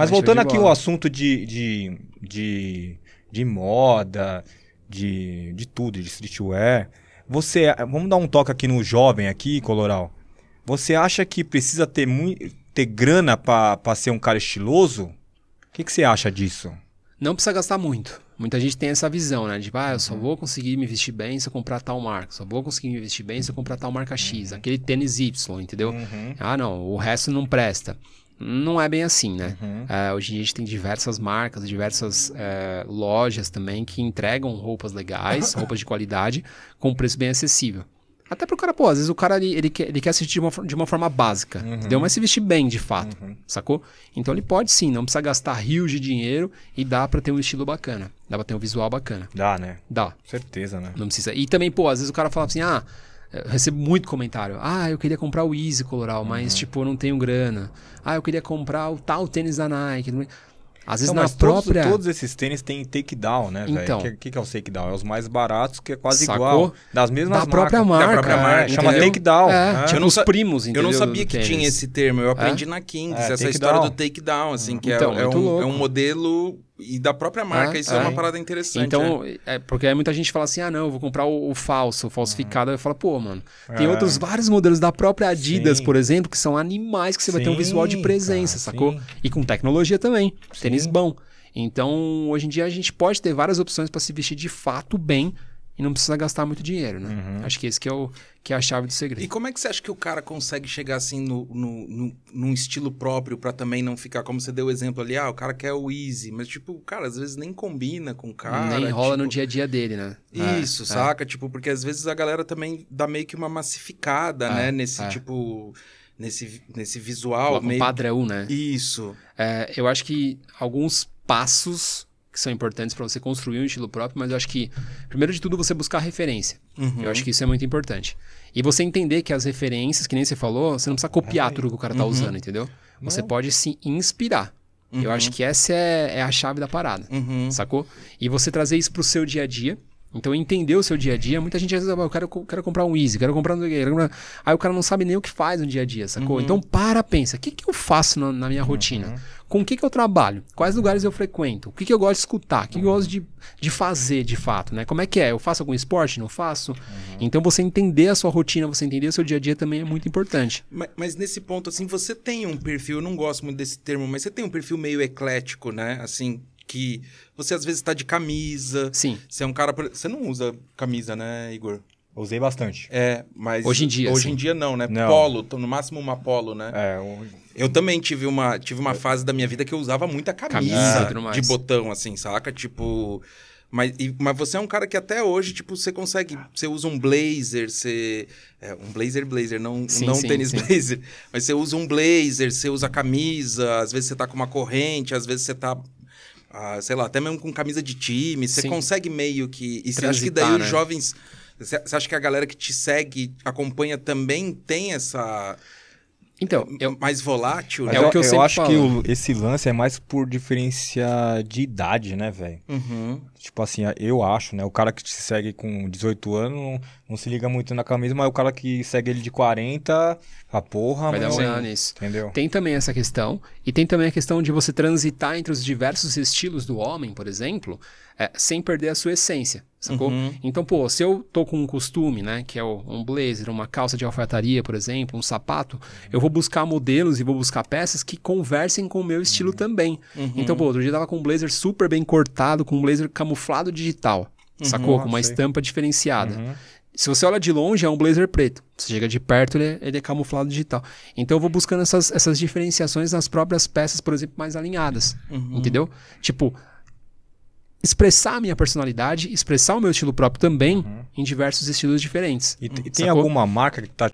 Mas, voltando aqui ao assunto de, de, de, de moda, de, de tudo, de streetwear. Você, vamos dar um toque aqui no jovem aqui, Coloral. Você acha que precisa ter muito ter grana para ser um cara estiloso? O que, que você acha disso? Não precisa gastar muito. Muita gente tem essa visão, né? Tipo, ah, eu só uhum. vou conseguir me vestir bem se eu comprar tal marca. Só vou conseguir me vestir bem se eu comprar tal marca X. Uhum. Aquele tênis Y, entendeu? Uhum. Ah, não, o resto não presta não é bem assim, né? Uhum. Uh, hoje em dia a gente tem diversas marcas, diversas uh, lojas também que entregam roupas legais, roupas de qualidade, com preço bem acessível. Até pro cara, pô, às vezes o cara ele, ele, quer, ele quer se vestir de uma, de uma forma básica, uhum. entendeu? Mas se vestir bem, de fato, uhum. sacou? Então ele pode sim, não precisa gastar rios de dinheiro e dá para ter um estilo bacana, dá pra ter um visual bacana. Dá, né? Dá. certeza, né? Não precisa. E também, pô, às vezes o cara fala assim, ah, eu recebo muito comentário. Ah, eu queria comprar o Easy Coloral, mas uhum. tipo, eu não tenho grana. Ah, eu queria comprar o tal tênis da Nike. Às vezes não, na própria. Todos, todos, esses tênis têm takedown, né? Então. O que, que, que, é o takedown? É os mais baratos, que é quase Sacou? igual. Das mesmas da marcas. Própria marca, da própria marca. chama takedown. É, né? Tipo os primos, entendeu? Eu não sabia que tinha esse termo. Eu aprendi é? na Kings, é, essa história down. do takedown, assim, que é então, é, um, é um modelo e da própria marca, ah, isso é, é uma tá. parada interessante. Então, né? é porque aí muita gente fala assim: ah, não, eu vou comprar o, o falso, o falsificado. Uhum. Eu falo, pô, mano, tem é. outros vários modelos da própria Adidas, sim. por exemplo, que são animais que você sim, vai ter um visual de presença, cara, sacou? Sim. E com tecnologia também. Tênis bom. Então, hoje em dia a gente pode ter várias opções para se vestir de fato bem e não precisa gastar muito dinheiro, né? Uhum. Acho que esse que é, o, que é a chave do segredo. E como é que você acha que o cara consegue chegar assim no, no, no, num estilo próprio para também não ficar, como você deu o exemplo ali, ah, o cara quer o easy, mas tipo, cara, às vezes nem combina com o cara. Nem rola tipo... no dia a dia dele, né? É, Isso, é, saca? É. Tipo, porque às vezes a galera também dá meio que uma massificada, é, né? Nesse é. tipo nesse, nesse visual. Um meio... padrão, né? Isso. É, eu acho que alguns passos que são importantes para você construir um estilo próprio, mas eu acho que, primeiro de tudo, você buscar referência. Uhum. Eu acho que isso é muito importante. E você entender que as referências, que nem você falou, você não precisa copiar é. tudo que o cara tá uhum. usando, entendeu? Você não. pode se inspirar. Uhum. Eu acho que essa é, é a chave da parada, uhum. sacou? E você trazer isso pro seu dia a dia então, entender o seu dia a dia. Muita gente às vezes, fala, ah, eu quero, quero comprar um Easy, quero comprar um. Quero comprar... Aí o cara não sabe nem o que faz no dia a dia, sacou? Uhum. Então, para, pensa. O que, que eu faço na, na minha rotina? Uhum. Com o que, que eu trabalho? Quais lugares eu frequento? O que, que eu gosto de escutar? O que, uhum. que eu uhum. gosto de, de fazer de fato, né? Como é que é? Eu faço algum esporte? Não faço? Uhum. Então, você entender a sua rotina, você entender o seu dia a dia também é muito importante. Mas, mas, nesse ponto, assim, você tem um perfil, eu não gosto muito desse termo, mas você tem um perfil meio eclético, né? Assim, que você às vezes tá de camisa. Sim. Você é um cara. Você não usa camisa, né, Igor? Usei bastante. É, mas. Hoje em dia. Hoje sim. em dia não, né? Não. Polo, no máximo uma polo, né? É, hoje... Eu também tive uma, tive uma fase da minha vida que eu usava muita camisa, camisa de botão, assim, saca? Tipo. Mas, e, mas você é um cara que até hoje, tipo, você consegue. Você usa um blazer, você. É, um blazer blazer, não, sim, não sim, um tênis sim. blazer. Mas você usa um blazer, você usa camisa, às vezes você tá com uma corrente, às vezes você tá ah, sei lá, até mesmo com camisa de time, você consegue meio que. E você acha que daí né? os jovens. Você acha que a galera que te segue, acompanha, também tem essa então, é, eu... mais volátil, né? é o que eu, eu sempre acho falo. que o, esse lance é mais por diferença de idade, né, velho? Uhum. Tipo assim, eu acho, né? O cara que te segue com 18 anos não, não se liga muito na camisa, mas o cara que segue ele de 40, a porra, Vai dar dar uma nisso. Entendeu? Tem também essa questão. E tem também a questão de você transitar entre os diversos estilos do homem, por exemplo é, sem perder a sua essência, sacou? Uhum. Então, pô, se eu tô com um costume, né, que é um blazer, uma calça de alfaiataria, por exemplo, um sapato, eu vou buscar modelos e vou buscar peças que conversem com o meu estilo uhum. também. Uhum. Então, pô, outro dia eu tava com um blazer super bem cortado, com um blazer camuflado digital, uhum. sacou? Ah, com uma sei. estampa diferenciada. Uhum. Se você olha de longe, é um blazer preto. Você chega de perto, ele é, ele é camuflado digital. Então eu vou buscando essas, essas diferenciações nas próprias peças, por exemplo, mais alinhadas. Uhum. Entendeu? Tipo, expressar a minha personalidade, expressar o meu estilo próprio também uhum. em diversos estilos diferentes. E, e tem alguma marca que tá.